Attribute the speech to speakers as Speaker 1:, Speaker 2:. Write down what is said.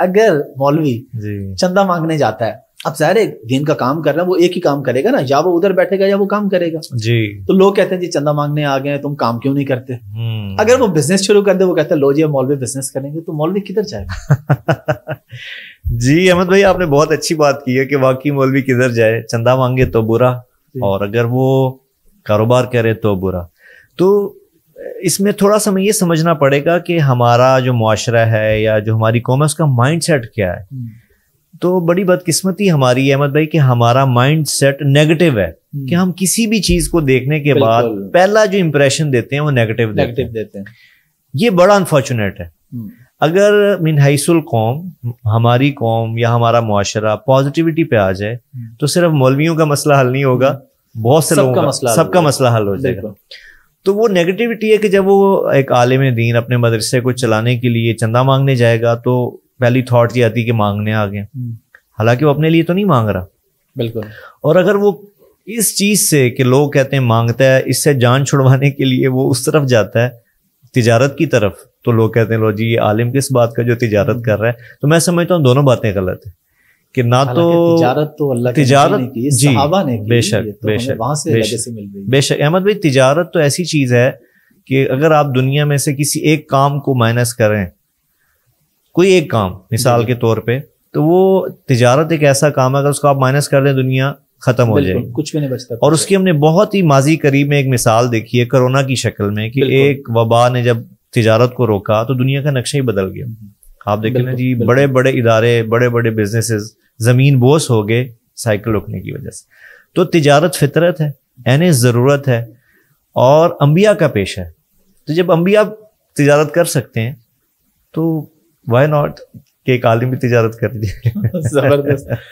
Speaker 1: अगर मौलवी चंदा मांगने जाता है अब जाहिर है दिन का काम कर रहा है वो एक ही काम करेगा ना या वो उधर बैठेगा या वो काम करेगा जी तो लोग कहते हैं जी चंदा मांगने आ गए तुम काम क्यों नहीं करते हम्म। अगर वो बिजनेस शुरू कर दे वो कहते हैं लो जी हम मौलवी बिजनेस करेंगे तो मौलवी किधर जाएगा जी अहमद भाई आपने बहुत अच्छी बात की है कि वाकई मौलवी किधर जाए चंदा मांगे तो बुरा और अगर वो कारोबार करे तो बुरा तो इसमें थोड़ा सा हमें ये समझना पड़ेगा कि हमारा जो माशरा है या जो हमारी कौम है उसका माइंड सेट क्या है हम्म। तो बड़ी बदकिस्मती हमारी अहमद भाई कि हमारा माइंड सेट नेगेटिव है कि हम्म। हम किसी भी चीज़ को देखने के बाद पहला जो इम्प्रेशन देते हैं वो नेगेटिव देते, देते हैं ये बड़ा अनफॉर्चुनेट है हम्म। अगर मिनहसुल कौम हमारी कौम या हमारा माशरा पॉजिटिविटी पे आ जाए तो सिर्फ मौलवियों का मसला हल नहीं होगा बहुत से लोगों का मसला सबका मसला हल हो जाएगा तो वो नेगेटिविटी है कि जब वो एक आलिम दीन अपने मदरसे को चलाने के लिए चंदा मांगने जाएगा तो पहली थॉट ये आती है कि मांगने आ गए हम्म। हालांकि वो अपने लिए तो नहीं मांग रहा बिल्कुल और अगर वो इस चीज से कि लोग कहते हैं मांगता है इससे जान छुड़वाने के लिए वो उस तरफ जाता है तिजारत की तरफ तो लोग कहते हैं लो जी ये आलिम किस बात का जो तिजारत हम्म। कर रहा है तो मैं समझता हूँ दोनों बातें गलत है कि ना तो तिजारत तो अल्लाह तिजारत जी ने बेशक तो बेशक वहां से बेशक, मिल रही बेशक अहमद भाई तिजारत तो ऐसी चीज है कि अगर आप दुनिया में से किसी एक काम को माइनस करें कोई एक काम मिसाल के तौर पे तो वो तिजारत एक ऐसा काम है अगर उसको आप माइनस कर दें दुनिया खत्म हो जाएगी कुछ भी नहीं बचता और उसकी हमने बहुत ही माजी करीब में एक मिसाल देखी है कोरोना की शक्ल में कि एक वबा ने जब तिजारत को रोका तो दुनिया का नक्शा ही बदल गया हम्म। आप देखें ना जी बड़े बड़े इदारे बड़े बड़े बिजनेसेस ज़मीन बोस हो गए साइकिल रुकने की वजह से तो तिजारत फितरत है यानी ज़रूरत है और अम्बिया का पेशा है तो जब अम्बिया तजारत कर सकते हैं तो वाई नॉट के एक आलिम भी तजारत कर दी ज़बरदस्त